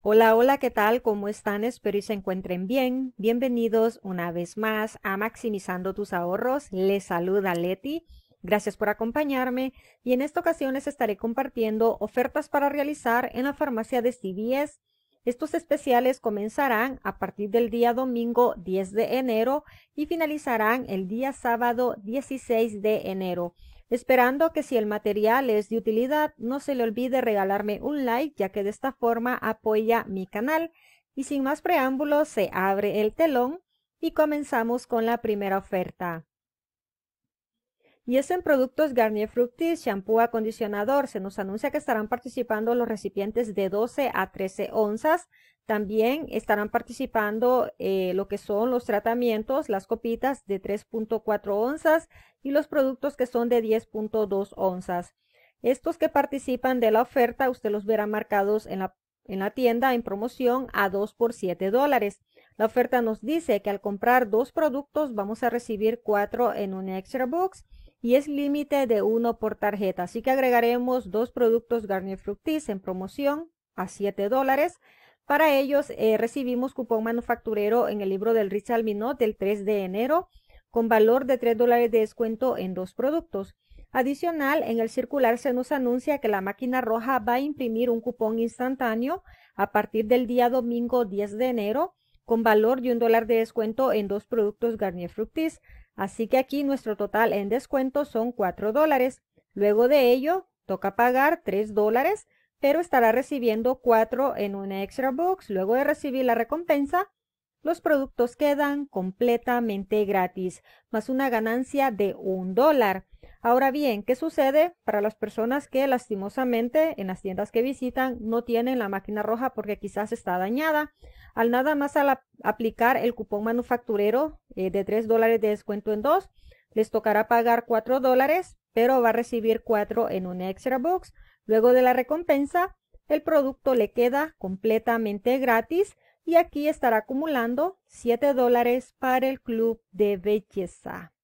Hola, hola, ¿qué tal? ¿Cómo están? Espero y se encuentren bien. Bienvenidos una vez más a Maximizando tus ahorros. Les saluda Leti. Gracias por acompañarme y en esta ocasión les estaré compartiendo ofertas para realizar en la farmacia de CVS. Estos especiales comenzarán a partir del día domingo 10 de enero y finalizarán el día sábado 16 de enero esperando que si el material es de utilidad no se le olvide regalarme un like ya que de esta forma apoya mi canal. Y sin más preámbulos se abre el telón y comenzamos con la primera oferta. Y es en productos Garnier Fructis, shampoo acondicionador. Se nos anuncia que estarán participando los recipientes de 12 a 13 onzas también estarán participando eh, lo que son los tratamientos, las copitas de 3.4 onzas y los productos que son de 10.2 onzas. Estos que participan de la oferta, usted los verá marcados en la, tienda en promoción a 2 por 7 dólares. La oferta nos dice que al comprar dos productos vamos a recibir cuatro en un extra box y es límite de uno por tarjeta. Así que agregaremos dos productos Garnier Fructis en promoción a 7 dólares para ellos eh, recibimos cupón manufacturero en el libro del Richard Minot del 3 de enero con valor de 3 dólares de descuento en dos productos. Adicional, en el circular se nos anuncia que la máquina roja va a imprimir un cupón instantáneo a partir del día domingo 10 de enero con valor de un dólar de descuento en dos productos Garnier Fructis. Así que aquí nuestro total en descuento son 4 dólares. Luego de ello, toca pagar 3 dólares pero estará recibiendo 4 en una extra box. Luego de recibir la recompensa, los productos quedan completamente gratis, más una ganancia de un dólar. Ahora bien, ¿qué sucede para las personas que lastimosamente en las tiendas que visitan no tienen la máquina roja porque quizás está dañada? Al nada más al aplicar el cupón manufacturero eh, de 3 dólares de descuento en 2, les tocará pagar 4 dólares, pero va a recibir 4 en una extra box. Luego de la recompensa, el producto le queda completamente gratis y aquí estará acumulando 7 dólares para el club de belleza.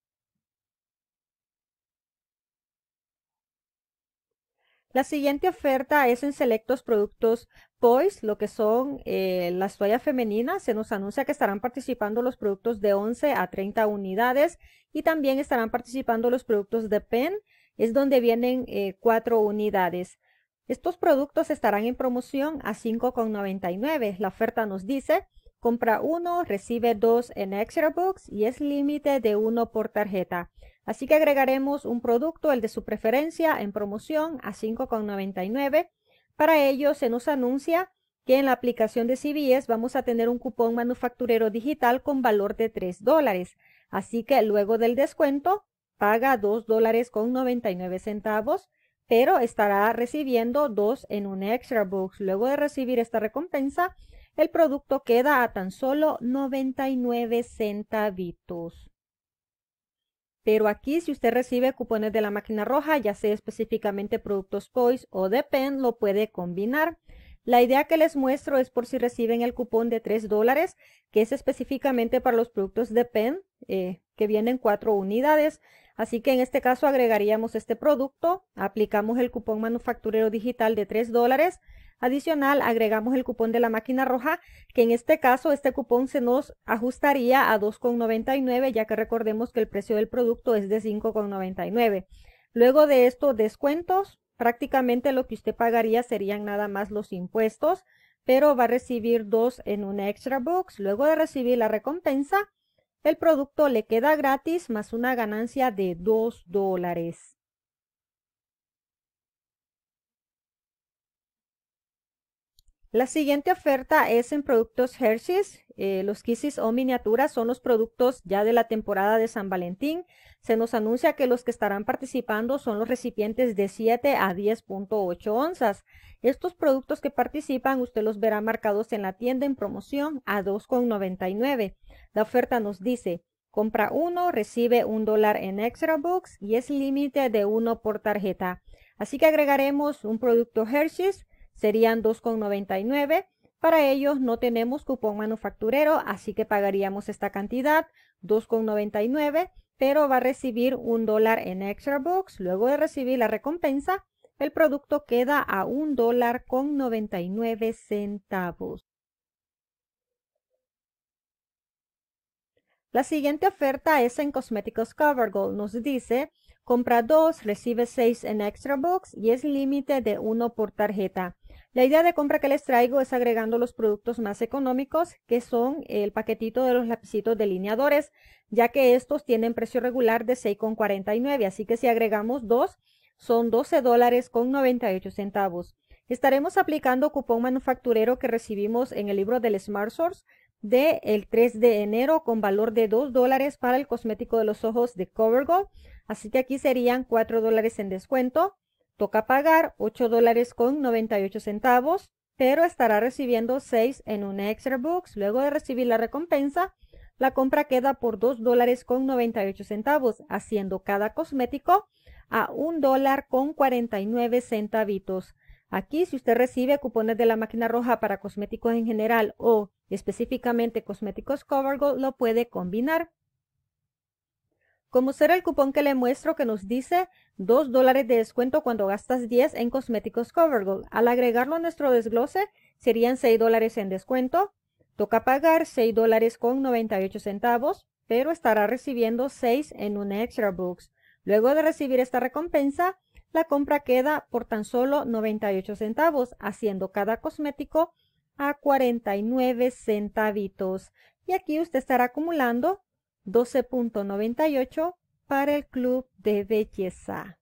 La siguiente oferta es en selectos productos Boys, lo que son eh, las toallas femeninas. Se nos anuncia que estarán participando los productos de 11 a 30 unidades y también estarán participando los productos de Pen es donde vienen eh, cuatro unidades. Estos productos estarán en promoción a 5,99. La oferta nos dice, compra uno, recibe dos en Extra Books y es límite de uno por tarjeta. Así que agregaremos un producto, el de su preferencia, en promoción a 5,99. Para ello se nos anuncia que en la aplicación de CBS vamos a tener un cupón manufacturero digital con valor de 3 dólares. Así que luego del descuento paga 2 dólares con 99 centavos, pero estará recibiendo 2 en un extra box. Luego de recibir esta recompensa, el producto queda a tan solo 99 centavitos. Pero aquí, si usted recibe cupones de la máquina roja, ya sea específicamente productos POIS o de PEN, lo puede combinar. La idea que les muestro es por si reciben el cupón de 3 dólares, que es específicamente para los productos de PEN, eh, que vienen 4 unidades. Así que en este caso agregaríamos este producto, aplicamos el cupón manufacturero digital de 3 dólares, adicional agregamos el cupón de la máquina roja, que en este caso este cupón se nos ajustaría a 2,99 ya que recordemos que el precio del producto es de 5,99. Luego de estos descuentos, prácticamente lo que usted pagaría serían nada más los impuestos, pero va a recibir dos en un extra box. Luego de recibir la recompensa, el producto le queda gratis más una ganancia de 2 dólares. La siguiente oferta es en productos Hershey's. Eh, los kisses o miniaturas son los productos ya de la temporada de San Valentín. Se nos anuncia que los que estarán participando son los recipientes de 7 a 10.8 onzas. Estos productos que participan usted los verá marcados en la tienda en promoción a 2.99. La oferta nos dice, compra uno, recibe un dólar en Extra box y es límite de uno por tarjeta. Así que agregaremos un producto Hershey's, serían 2,99. Para ellos no tenemos cupón manufacturero, así que pagaríamos esta cantidad, 2,99, pero va a recibir un dólar en Extra box. Luego de recibir la recompensa, el producto queda a un dólar con 99 centavos. La siguiente oferta es en Cosméticos CoverGirl. Nos dice, compra dos, recibe seis en Extra Box y es límite de uno por tarjeta. La idea de compra que les traigo es agregando los productos más económicos, que son el paquetito de los lapicitos delineadores, ya que estos tienen precio regular de 6,49, así que si agregamos dos, son 12 dólares con 98 centavos. Estaremos aplicando cupón manufacturero que recibimos en el libro del Smart Source de el 3 de enero con valor de 2 dólares para el cosmético de los ojos de Covergirl. Así que aquí serían 4 dólares en descuento. Toca pagar 8 dólares con 98 centavos, pero estará recibiendo 6 en un extra box. Luego de recibir la recompensa, la compra queda por 2 dólares con 98 centavos, haciendo cada cosmético a 1 dólar con 49 centavitos. Aquí, si usted recibe cupones de la máquina roja para cosméticos en general o específicamente cosméticos Covergirl, lo puede combinar. Como será el cupón que le muestro que nos dice 2 dólares de descuento cuando gastas 10 en cosméticos Covergirl, Al agregarlo a nuestro desglose, serían 6 dólares en descuento. Toca pagar 6 dólares con 98 centavos, pero estará recibiendo 6 en un Extra Books. Luego de recibir esta recompensa, la compra queda por tan solo 98 centavos, haciendo cada cosmético a 49 centavitos. Y aquí usted estará acumulando 12.98 para el club de belleza.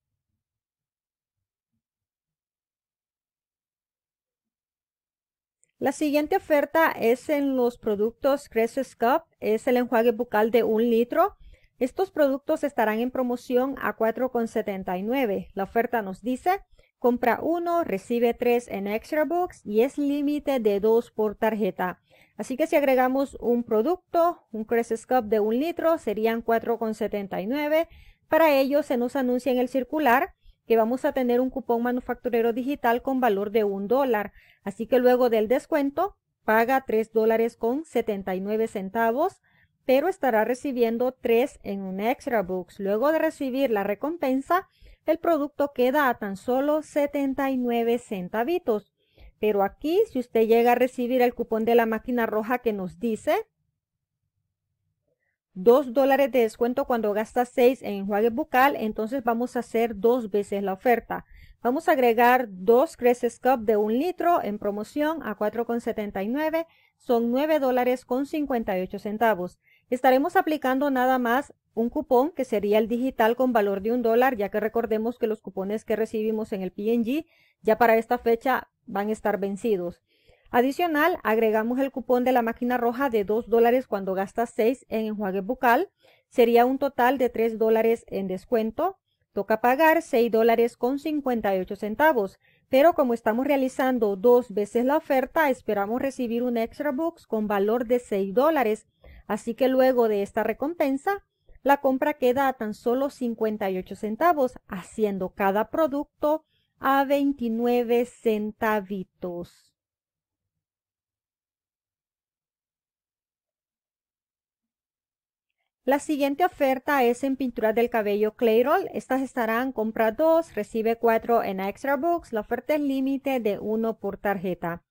La siguiente oferta es en los productos Crescent Cup, es el enjuague bucal de un litro estos productos estarán en promoción a 4,79. La oferta nos dice, compra uno, recibe tres en Extra Box y es límite de dos por tarjeta. Así que si agregamos un producto, un Crescent de un litro, serían 4,79. Para ello se nos anuncia en el circular que vamos a tener un cupón manufacturero digital con valor de un dólar. Así que luego del descuento, paga tres dólares con 79 centavos pero estará recibiendo 3 en un Extra Books. Luego de recibir la recompensa, el producto queda a tan solo 79 centavitos. Pero aquí, si usted llega a recibir el cupón de la máquina roja que nos dice 2 dólares de descuento cuando gasta 6 en enjuague bucal, entonces vamos a hacer dos veces la oferta. Vamos a agregar dos creces cup de un litro en promoción a 4,79, son 9 dólares con 58 centavos. Estaremos aplicando nada más un cupón que sería el digital con valor de un dólar, ya que recordemos que los cupones que recibimos en el PNG ya para esta fecha van a estar vencidos. Adicional, agregamos el cupón de la máquina roja de 2 dólares cuando gastas 6 en enjuague bucal. Sería un total de 3 dólares en descuento. Toca pagar 6 dólares con 58 centavos. Pero como estamos realizando dos veces la oferta, esperamos recibir un extra box con valor de 6 dólares Así que luego de esta recompensa, la compra queda a tan solo 58 centavos, haciendo cada producto a 29 centavitos. La siguiente oferta es en pintura del cabello Clairol. Estas estarán compra 2, recibe 4 en Extra Books. La oferta es límite de 1 por tarjeta.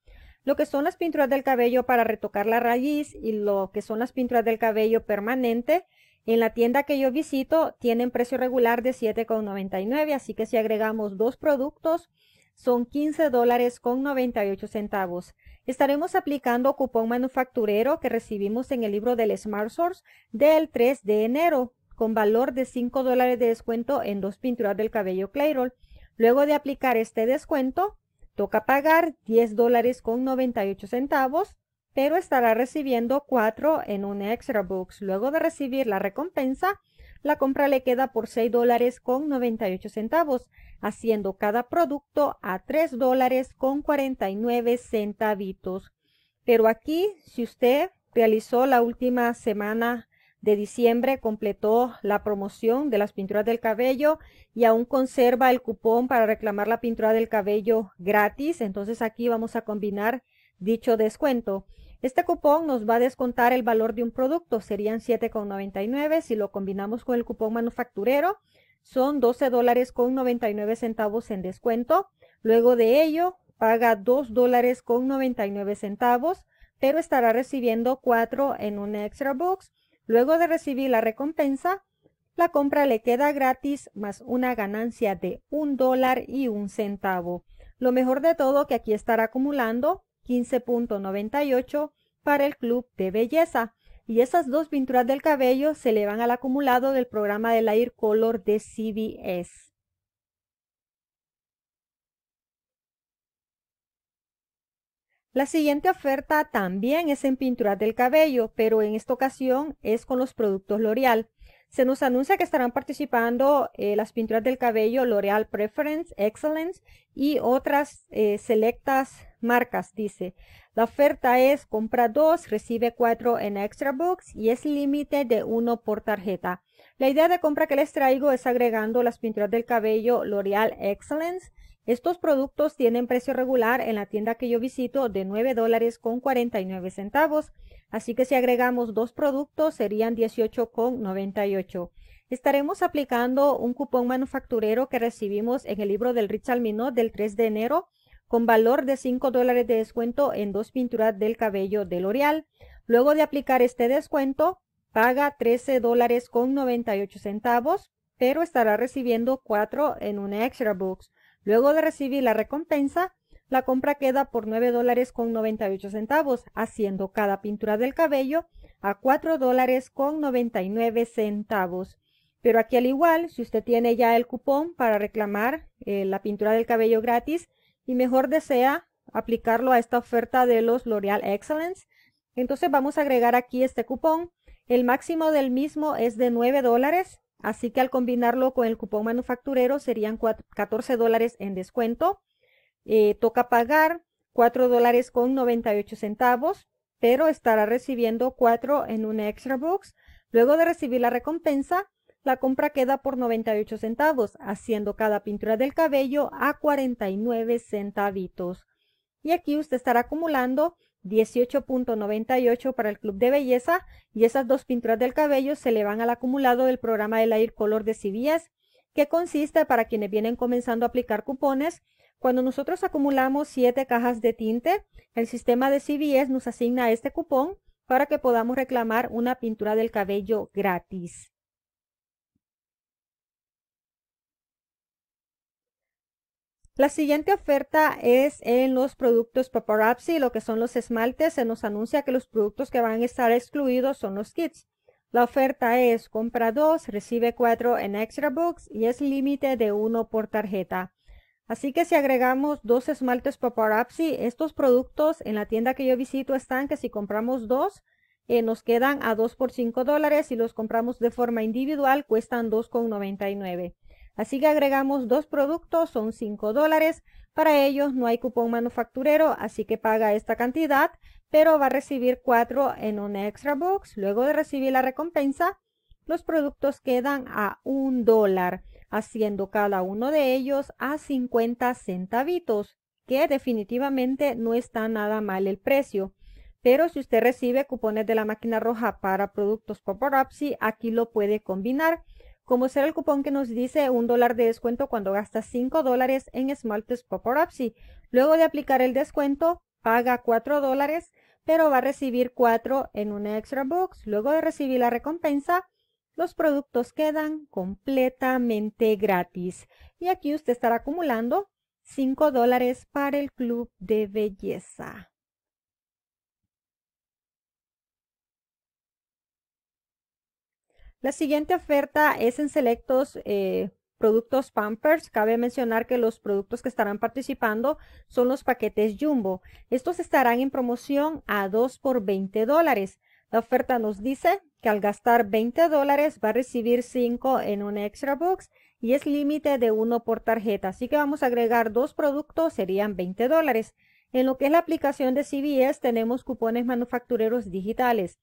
Lo que son las pinturas del cabello para retocar la raíz y lo que son las pinturas del cabello permanente, en la tienda que yo visito tienen precio regular de 7,99, así que si agregamos dos productos son 15 dólares con 98 centavos. Estaremos aplicando cupón manufacturero que recibimos en el libro del Smart Source del 3 de enero con valor de 5 dólares de descuento en dos pinturas del cabello Clairol. Luego de aplicar este descuento, toca pagar 10 dólares con 98 centavos, pero estará recibiendo 4 en un Extra box. Luego de recibir la recompensa, la compra le queda por 6 dólares con 98 centavos, haciendo cada producto a 3 dólares con 49 centavitos. Pero aquí, si usted realizó la última semana de diciembre completó la promoción de las pinturas del cabello y aún conserva el cupón para reclamar la pintura del cabello gratis. Entonces aquí vamos a combinar dicho descuento. Este cupón nos va a descontar el valor de un producto, serían 7,99. Si lo combinamos con el cupón manufacturero, son 12 dólares con 99 centavos en descuento. Luego de ello, paga $2.99, dólares con centavos, pero estará recibiendo 4 en un extra box Luego de recibir la recompensa, la compra le queda gratis más una ganancia de un dólar y un centavo. Lo mejor de todo que aquí estará acumulando 15.98 para el club de belleza. Y esas dos pinturas del cabello se le van al acumulado del programa de la Air Color de CBS. La siguiente oferta también es en pinturas del cabello, pero en esta ocasión es con los productos L'Oreal. Se nos anuncia que estarán participando eh, las pinturas del cabello L'Oreal Preference, Excellence y otras eh, selectas marcas, dice. La oferta es compra dos, recibe cuatro en Extra Box y es límite de uno por tarjeta. La idea de compra que les traigo es agregando las pinturas del cabello L'Oreal Excellence estos productos tienen precio regular en la tienda que yo visito de 9 dólares con 49 centavos, así que si agregamos dos productos serían 18 con 98. Estaremos aplicando un cupón manufacturero que recibimos en el libro del Rich Alminot del 3 de enero con valor de 5 dólares de descuento en dos pinturas del cabello de L'Oreal. Luego de aplicar este descuento, paga 13 dólares con 98 centavos, pero estará recibiendo 4 en un Extra box. Luego de recibir la recompensa, la compra queda por $9.98, dólares con centavos, haciendo cada pintura del cabello a $4.99. dólares con centavos. Pero aquí al igual, si usted tiene ya el cupón para reclamar eh, la pintura del cabello gratis y mejor desea aplicarlo a esta oferta de los L'Oreal Excellence, entonces vamos a agregar aquí este cupón. El máximo del mismo es de 9 dólares Así que al combinarlo con el cupón manufacturero serían 14 dólares en descuento. Eh, toca pagar 4 dólares con 98 centavos, pero estará recibiendo 4 en un extra box. Luego de recibir la recompensa, la compra queda por 98 centavos, haciendo cada pintura del cabello a 49 centavitos. Y aquí usted estará acumulando 18.98 para el Club de Belleza y esas dos pinturas del cabello se le van al acumulado del programa de Air Color de CBS, que consiste para quienes vienen comenzando a aplicar cupones. Cuando nosotros acumulamos siete cajas de tinte, el sistema de CBS nos asigna este cupón para que podamos reclamar una pintura del cabello gratis. La siguiente oferta es en los productos Paparazzi, lo que son los esmaltes. Se nos anuncia que los productos que van a estar excluidos son los kits. La oferta es compra dos, recibe cuatro en Extra Books y es límite de uno por tarjeta. Así que si agregamos dos esmaltes Paparazzi, estos productos en la tienda que yo visito están que si compramos dos, eh, nos quedan a dos por cinco dólares. y los compramos de forma individual, cuestan 2,99. Así que agregamos dos productos, son 5 dólares. Para ellos no hay cupón manufacturero, así que paga esta cantidad, pero va a recibir 4 en un extra box. Luego de recibir la recompensa, los productos quedan a un dólar, haciendo cada uno de ellos a 50 centavitos, que definitivamente no está nada mal el precio. Pero si usted recibe cupones de la máquina roja para productos Paparazzi, aquí lo puede combinar como será el cupón que nos dice un dólar de descuento cuando gastas 5 dólares en esmaltes Paparazzi. Luego de aplicar el descuento, paga 4 dólares, pero va a recibir 4 en una extra box. Luego de recibir la recompensa, los productos quedan completamente gratis. Y aquí usted estará acumulando 5 dólares para el club de belleza. La siguiente oferta es en selectos eh, productos Pampers. Cabe mencionar que los productos que estarán participando son los paquetes Jumbo. Estos estarán en promoción a 2 por 20 dólares. La oferta nos dice que al gastar 20 dólares va a recibir 5 en un extra box y es límite de 1 por tarjeta. Así que vamos a agregar dos productos, serían 20 dólares. En lo que es la aplicación de CBS tenemos cupones manufactureros digitales.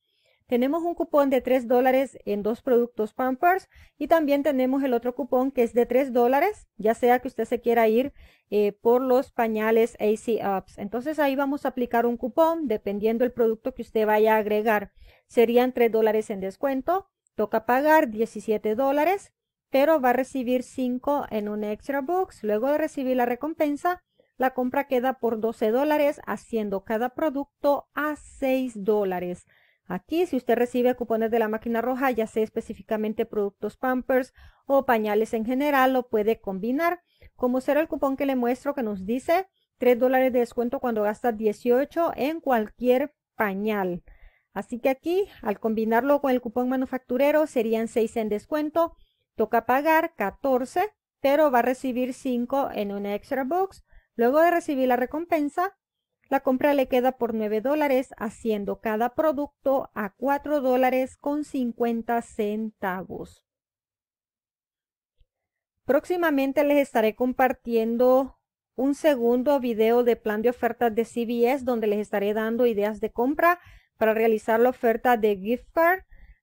Tenemos un cupón de 3 dólares en dos productos Pampers y también tenemos el otro cupón que es de 3 dólares, ya sea que usted se quiera ir eh, por los pañales AC Ups. Entonces ahí vamos a aplicar un cupón dependiendo el producto que usted vaya a agregar. Serían 3 dólares en descuento, toca pagar 17 dólares, pero va a recibir 5 en un extra box. Luego de recibir la recompensa, la compra queda por 12 dólares, haciendo cada producto a 6 dólares. Aquí, si usted recibe cupones de la máquina roja, ya sea específicamente productos Pampers o pañales en general, lo puede combinar. Como será el cupón que le muestro que nos dice 3 dólares de descuento cuando gasta 18 en cualquier pañal. Así que aquí, al combinarlo con el cupón manufacturero, serían 6 en descuento. Toca pagar 14, pero va a recibir 5 en una extra box. Luego de recibir la recompensa, la compra le queda por 9 dólares, haciendo cada producto a 4 dólares con 50 centavos. Próximamente les estaré compartiendo un segundo video de plan de ofertas de CBS donde les estaré dando ideas de compra para realizar la oferta de gift card.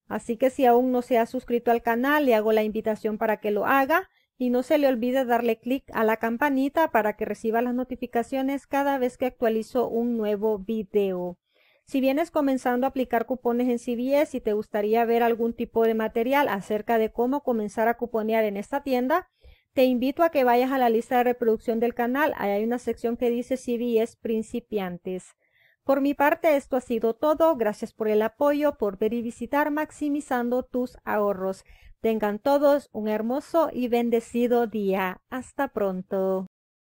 Así que si aún no se ha suscrito al canal, le hago la invitación para que lo haga y no se le olvide darle clic a la campanita para que reciba las notificaciones cada vez que actualizo un nuevo video. Si vienes comenzando a aplicar cupones en CBS y te gustaría ver algún tipo de material acerca de cómo comenzar a cuponear en esta tienda, te invito a que vayas a la lista de reproducción del canal. Ahí hay una sección que dice CBS principiantes. Por mi parte, esto ha sido todo. Gracias por el apoyo, por ver y visitar Maximizando tus ahorros. Tengan todos un hermoso y bendecido día. Hasta pronto.